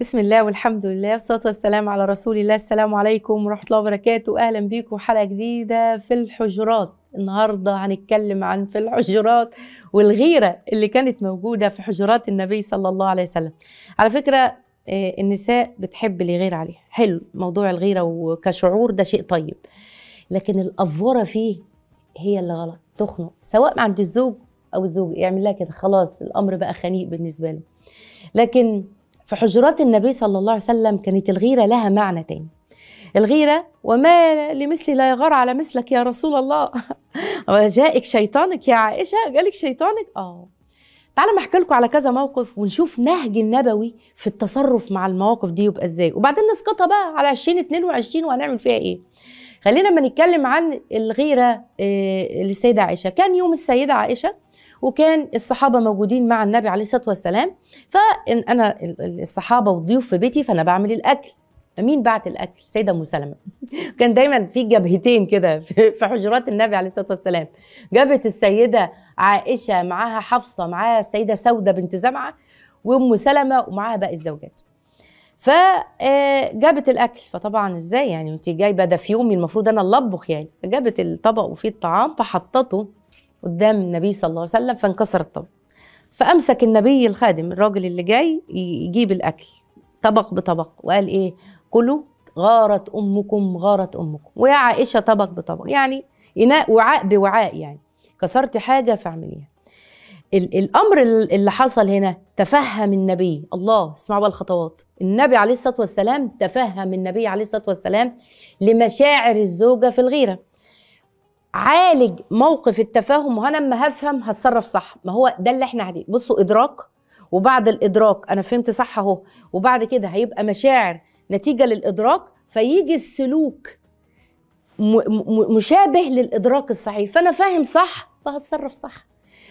بسم الله والحمد لله والصلاة والسلام على رسول الله السلام عليكم ورحمة الله وبركاته أهلا بيكم حلقة جديدة في الحجرات النهاردة هنتكلم عن في الحجرات والغيرة اللي كانت موجودة في حجرات النبي صلى الله عليه وسلم على فكرة آه، النساء بتحب اللي يغير عليها حلو موضوع الغيرة وكشعور ده شيء طيب لكن الأفورة فيه هي اللي غلط تخنق سواء عند الزوج أو الزوج يعمل لها كده خلاص الأمر بقى خنيق بالنسبة له لكن في حجرات النبي صلى الله عليه وسلم كانت الغيرة لها معنى تاني الغيرة وما لمثلي لا يغار على مثلك يا رسول الله وجاءك شيطانك يا عائشة جالك شيطانك اه تعالوا ما احكي لكم على كذا موقف ونشوف نهج النبوي في التصرف مع المواقف دي يبقى ازاي وبعدين نسقطها بقى على 2022 وهنعمل فيها ايه خلينا ما نتكلم عن الغيرة آه، للسيدة عائشة كان يوم السيدة عائشة وكان الصحابه موجودين مع النبي عليه الصلاه والسلام فان انا الصحابه وضيوف في بيتي فانا بعمل الاكل مين بعت الاكل السيده ام سلمه كان دايما في جبهتين كده في حجرات النبي عليه الصلاه والسلام جبهه السيده عائشه معاها حفصه معاها السيده سوده بنت زمعه وام سلمه ومعاها باقي الزوجات فجابت آه، الاكل فطبعا ازاي يعني انت جايبه ده في يومي المفروض انا اللي اطبخ يعني فجابت الطبق وفيه الطعام فحطته قدام النبي صلى الله عليه وسلم فانكسر الطبق فامسك النبي الخادم الراجل اللي جاي يجيب الاكل طبق بطبق وقال ايه كلوا غارت امكم غارت امكم ويا عائشه طبق بطبق يعني اناء وعاء بوعاء يعني كسرت حاجه فاعمليها الامر اللي حصل هنا تفهم النبي الله اسمعوا بقى الخطوات النبي عليه الصلاه والسلام تفهم النبي عليه الصلاه والسلام لمشاعر الزوجه في الغيره عالج موقف التفاهم وانا لما هفهم هتصرف صح ما هو ده اللي احنا قاعدين بصوا ادراك وبعد الادراك انا فهمت صح اهو وبعد كده هيبقى مشاعر نتيجه للادراك فيجي السلوك مشابه للادراك الصحيح فانا فاهم صح فهتصرف صح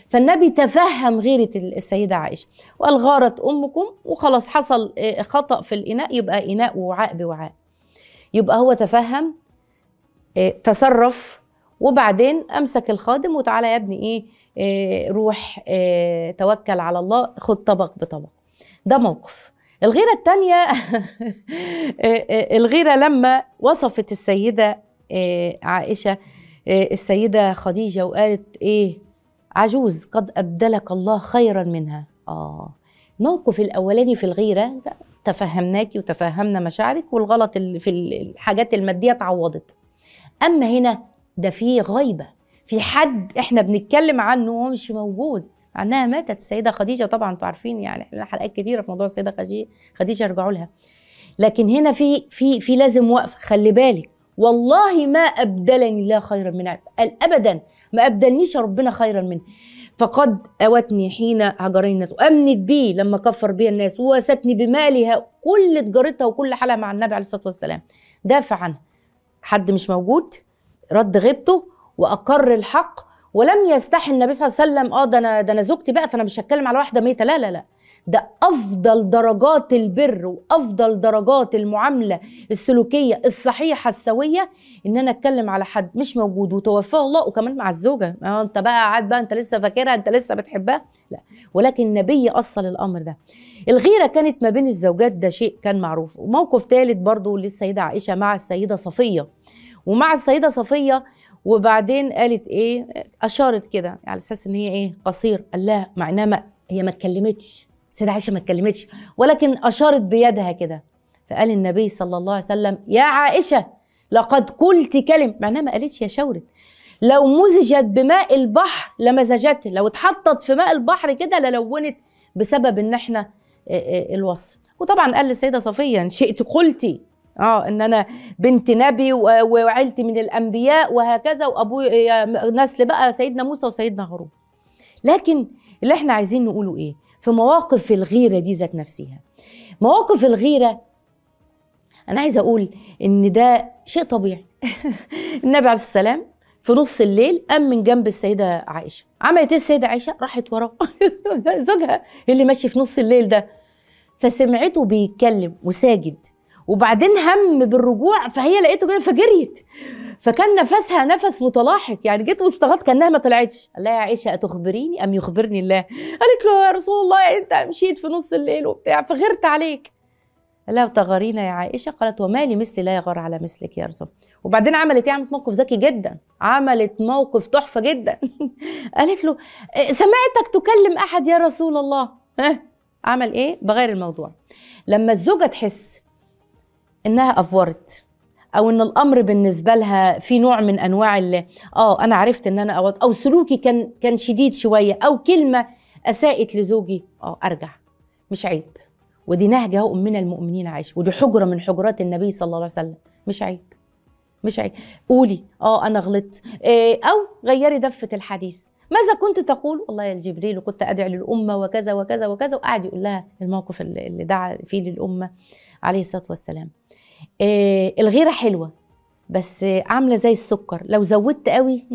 فالنبي تفهم غيرة السيدة عائشة وقال غارت أمكم وخلاص حصل آه، خطأ في الإناء يبقى إناء وعاء بوعاء يبقى هو تفهم آه، تصرف وبعدين امسك الخادم وتعالى يا ابني ايه, إيه روح إيه توكل على الله خد طبق بطبق ده موقف الغيرة الثانيه آه، آه، الغيرة لما وصفت السيدة آه، عائشة السيدة خديجة وقالت إيه عجوز قد أبدلك الله خيرا منها آه الموقف الأولاني في الغيرة تفهمناكي وتفهمنا مشاعرك والغلط اللي في الحاجات المادية اتعوضت أما هنا ده في غيبه في حد احنا بنتكلم عنه وهو مش موجود عنها ماتت السيده خديجه طبعا انتوا عارفين يعني احنا حلقات كتيره في موضوع السيده خديجه ارجعوا لها لكن هنا في في في لازم وقفه خلي بالك والله ما ابدلني الله خيرا من قال ابدا ما ابدلنيش ربنا خيرا منه فقد اوتني حين هجرني الناس وامنت بي لما كفر بي الناس ووستني بمالها كل تجارتها وكل حالها مع النبي عليه الصلاه والسلام دافع عنها حد مش موجود رد غيبته واقر الحق ولم يستحي النبي صلى الله عليه وسلم اه ده انا ده انا زوجتي بقى فانا مش هتكلم على واحده ميته لا لا لا ده افضل درجات البر وافضل درجات المعامله السلوكيه الصحيحه السويه ان انا اتكلم على حد مش موجود وتوفاه الله وكمان مع الزوجه اه انت بقى قاعد بقى انت لسه فاكرها انت لسه بتحبها لا ولكن النبي اصل الامر ده الغيره كانت ما بين الزوجات ده شيء كان معروف وموقف ثالث برضه للسيده عائشه مع السيده صفيه ومع السيده صفيه وبعدين قالت ايه اشارت كده على اساس ان هي ايه قصير قال لها معناها ما هي ما اتكلمتش السيده عائشه ما اتكلمتش ولكن اشارت بيدها كده فقال النبي صلى الله عليه وسلم يا عائشه لقد قلت كلمه معناها ما قالتش يا شاورت لو مزجت بماء البحر لمزجته لو اتحطت في ماء البحر كده للونت بسبب ان احنا آه، آه، الوصف وطبعا قال للسيده صفيه ان شئت قلتي اه ان انا بنت نبي وعيلتي من الانبياء وهكذا وابويا نسل بقى سيدنا موسى وسيدنا هارون لكن اللي احنا عايزين نقوله ايه في مواقف الغيره دي ذات نفسها مواقف الغيره انا عايزه اقول ان ده شيء طبيعي النبي عليه السلام في نص الليل قام من جنب السيده عائشه عملت ايه السيده عائشه راحت وراه زوجها اللي ماشي في نص الليل ده فسمعته بيتكلم وساجد وبعدين هم بالرجوع فهي لقيته كده فجريت فكان نفسها نفس متلاحق يعني جيت واستغلت كانها ما طلعتش قال لها يا عائشه اتخبريني ام يخبرني الله قالت له يا رسول الله انت مشيت في نص الليل وبتاع فغرت عليك قال لها تغارينا يا عائشه قالت وما لي مثلي لا يغار على مثلك يا رسول وبعدين عملت ايه عملت موقف ذكي جدا عملت موقف تحفه جدا قالت له سمعتك تكلم احد يا رسول الله عمل ايه بغير الموضوع لما الزوجه تحس انها افورت او ان الامر بالنسبه لها في نوع من انواع اللي اه انا عرفت ان انا أوض او سلوكي كان كان شديد شويه او كلمه اساءت لزوجي اه ارجع مش عيب ودي نهج اهو من المؤمنين عايش ودي حجره من حجرات النبي صلى الله عليه وسلم مش عيب مش عيب قولي اه انا غلطت إيه او غيري دفه الحديث ماذا كنت تقول والله يا جبريل كنت أدعي للأمة وكذا وكذا وكذا وقعد يقول لها الموقف اللي دعا فيه للأمة عليه الصلاة والسلام إيه الغيرة حلوة بس عاملة زي السكر لو زودت قوي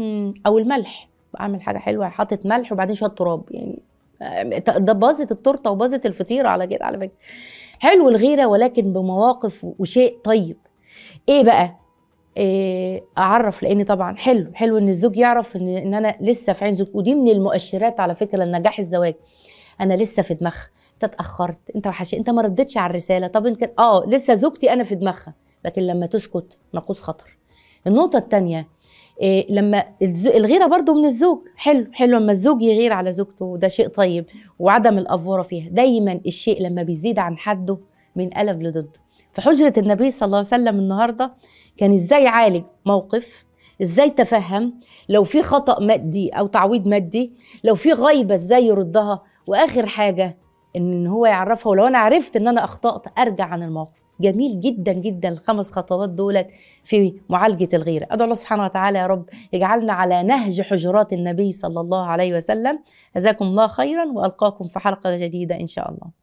أو الملح بعمل حاجة حلوة حاطط ملح وبعدين شوية تراب يعني آه، ده باظت التورته وباظت الفطيره على كده على فكره حلو الغيره ولكن بمواقف وشيء طيب ايه بقى آه، اعرف لان طبعا حلو حلو ان الزوج يعرف ان, إن انا لسه في عين زوج ودي من المؤشرات على فكره لنجاح الزواج انا لسه في دماغها انت اتاخرت انت وحش انت ما ردتش على الرساله طب ان كان اه لسه زوجتي انا في دماغها لكن لما تسكت ناقوس خطر النقطه الثانيه إيه لما الغيره برضو من الزوج حلو حلو لما الزوج يغير على زوجته وده شيء طيب وعدم الافوره فيها دايما الشيء لما بيزيد عن حده من قلب لضده في حجرة النبي صلى الله عليه وسلم النهاردة كان إزاي يعالج موقف إزاي تفهم لو في خطأ مادي أو تعويض مادي لو في غيبة إزاي يردها وآخر حاجة إن هو يعرفها ولو أنا عرفت إن أنا أخطأت أرجع عن الموقف جميل جدا جدا الخمس خطوات دولت في معالجة الغيرة أدعو الله سبحانه وتعالى يا رب يجعلنا على نهج حجرات النبي صلى الله عليه وسلم جزاكم الله خيرا وألقاكم في حلقة جديدة إن شاء الله